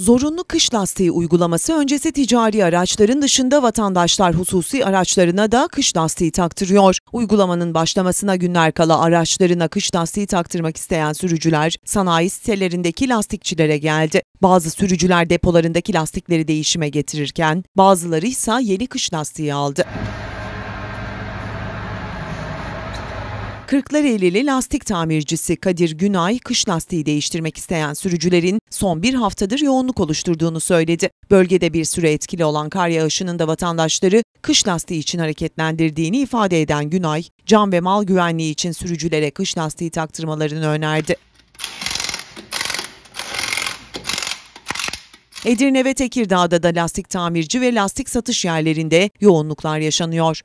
Zorunlu kış lastiği uygulaması öncesi ticari araçların dışında vatandaşlar hususi araçlarına da kış lastiği taktırıyor. Uygulamanın başlamasına günler kala araçlarına kış lastiği taktırmak isteyen sürücüler sanayi sitelerindeki lastikçilere geldi. Bazı sürücüler depolarındaki lastikleri değişime getirirken bazıları ise yeni kış lastiği aldı. Kırklareli'li lastik tamircisi Kadir Günay, kış lastiği değiştirmek isteyen sürücülerin son bir haftadır yoğunluk oluşturduğunu söyledi. Bölgede bir süre etkili olan kar yağışının da vatandaşları kış lastiği için hareketlendirdiğini ifade eden Günay, can ve mal güvenliği için sürücülere kış lastiği taktırmalarını önerdi. Edirne ve Tekirdağ'da da lastik tamirci ve lastik satış yerlerinde yoğunluklar yaşanıyor.